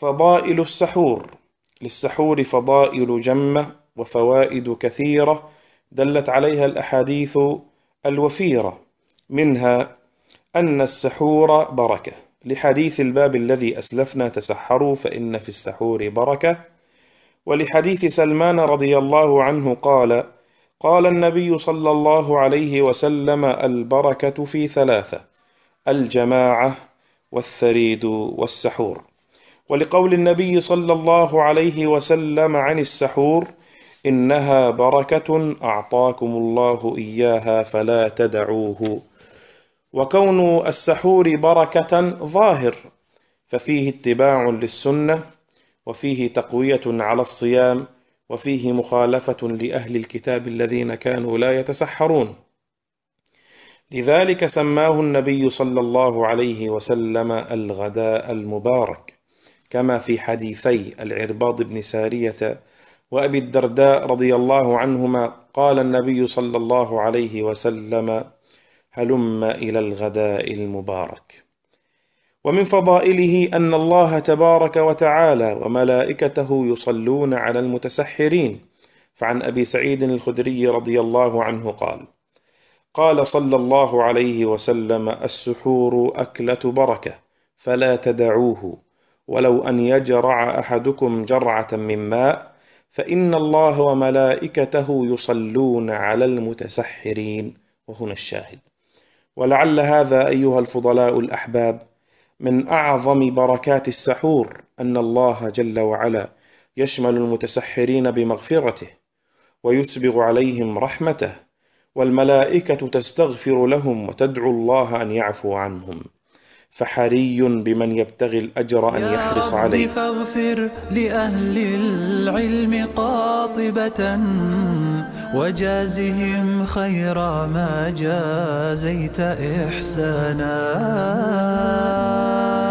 فضائل السحور للسحور فضائل جمة وفوائد كثيرة دلت عليها الأحاديث الوفيرة منها أن السحور بركة لحديث الباب الذي أسلفنا تسحروا فإن في السحور بركة ولحديث سلمان رضي الله عنه قال قال النبي صلى الله عليه وسلم البركة في ثلاثة الجماعة والثريد والسحور ولقول النبي صلى الله عليه وسلم عن السحور إنها بركة أعطاكم الله إياها فلا تدعوه وكون السحور بركة ظاهر ففيه اتباع للسنة وفيه تقوية على الصيام وفيه مخالفة لأهل الكتاب الذين كانوا لا يتسحرون لذلك سماه النبي صلى الله عليه وسلم الغداء المبارك كما في حديثي العرباض بن سارية وأبي الدرداء رضي الله عنهما قال النبي صلى الله عليه وسلم هلم إلى الغداء المبارك ومن فضائله أن الله تبارك وتعالى وملائكته يصلون على المتسحرين فعن أبي سعيد الخدري رضي الله عنه قال قال صلى الله عليه وسلم السحور أكلة بركة فلا تدعوه ولو أن يجرع أحدكم جرعة من ماء فإن الله وملائكته يصلون على المتسحرين وهنا الشاهد ولعل هذا أيها الفضلاء الأحباب من أعظم بركات السحور أن الله جل وعلا يشمل المتسحرين بمغفرته ويسبغ عليهم رحمته والملائكة تستغفر لهم وتدعو الله أن يعفو عنهم فحري بمن يبتغي الأجر أن يحرص عليه يا فاغفر لأهل العلم قاطبة وجازهم خير ما جازيت إحسانا